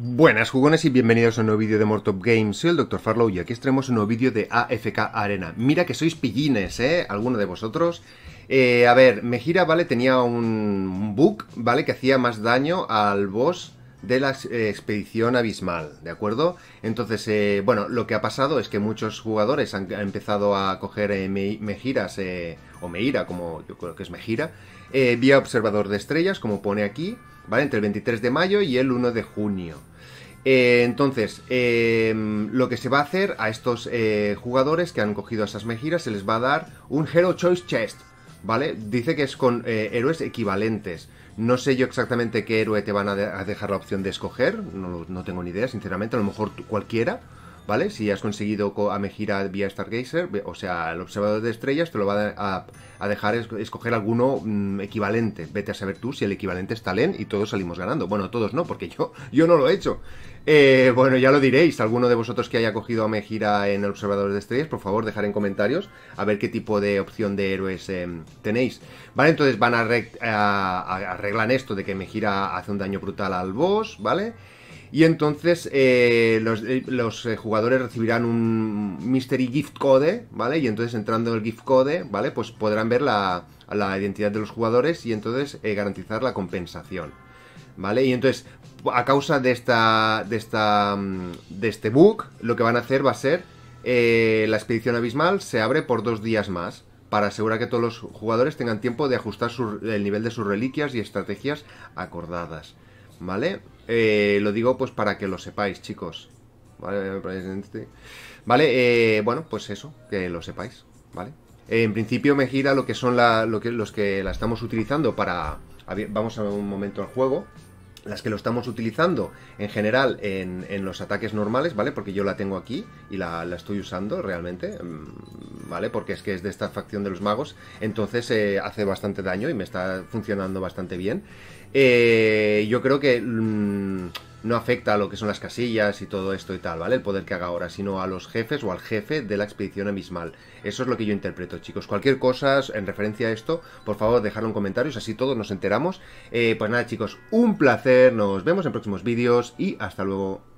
Buenas jugones y bienvenidos a un nuevo vídeo de Mortop Games, soy el Dr. Farlow y aquí traemos un nuevo vídeo de AFK Arena. Mira que sois pillines, ¿eh? Alguno de vosotros. Eh, a ver, Mejira, ¿vale? Tenía un bug, ¿vale? Que hacía más daño al boss de la eh, expedición abismal, ¿de acuerdo? Entonces, eh, bueno, lo que ha pasado es que muchos jugadores han, empezado a coger Mejiras, o Meira, como yo creo que es Mejira, vía observador de estrellas, como pone aquí, ¿vale? Entre el 23 de mayo y el 1 de junio. Eh, entonces, eh, lo que se va a hacer a estos eh, jugadores que han cogido esas mejiras, se les va a dar un Hero Choice Chest, ¿vale? Dice que es con héroes equivalentes. No sé yo exactamente qué héroe te van a, dejar la opción de escoger, no, tengo ni idea, sinceramente, a lo mejor cualquiera ¿vale? Si has conseguido a Mejira vía Stargazer, o sea, el observador de estrellas te lo va a, dejar escoger alguno mm, equivalente. Vete a saber tú si el equivalente es Talen y todos salimos ganando. Bueno, todos no, porque yo, yo no lo he hecho. Eh, bueno, ya lo diréis. Alguno de vosotros que haya cogido a Mejira en el observador de estrellas, por favor, dejar en comentarios a ver qué tipo de opción de héroes em, tenéis. Vale, entonces van a, arreglar arreglan esto de que Mejira hace un daño brutal al boss, ¿vale? vale y entonces eh, los, eh, eh, jugadores recibirán un Mystery Gift Code, ¿vale? Y entonces entrando en el Gift Code, ¿vale? Pues podrán ver la, identidad de los jugadores y entonces garantizar la compensación, ¿vale? Y entonces, a causa de esta, de mm, de este bug, lo que van a hacer va a ser la expedición abismal se abre por dos días más para asegurar que todos los jugadores tengan tiempo de ajustar el nivel de sus reliquias y estrategias acordadas. ¿vale? Eh, lo digo pues para que lo sepáis, chicos. ¿Vale? Eh, bueno, pues eso, que lo sepáis, ¿vale? en principio me gira lo que son lo que, los que la estamos utilizando para... Vamos a un momento al juego. Las que lo estamos utilizando en general en, en los ataques normales, ¿vale? Porque yo la tengo aquí y la, la estoy usando realmente. Mm, ¿vale? Porque es que es de esta facción de los magos, entonces eh, hace bastante daño y me está funcionando bastante bien. Eh, yo creo que mm, no afecta a lo que son las casillas y todo esto y tal, ¿vale? El poder que haga ahora, sino a los jefes o al jefe de la expedición abismal. Eso es lo que yo interpreto, chicos. Cualquier cosa en referencia a esto, por favor, dejadlo en comentarios, así todos nos enteramos. Eh, pues nada, chicos, un placer, nos vemos en próximos vídeos y hasta luego.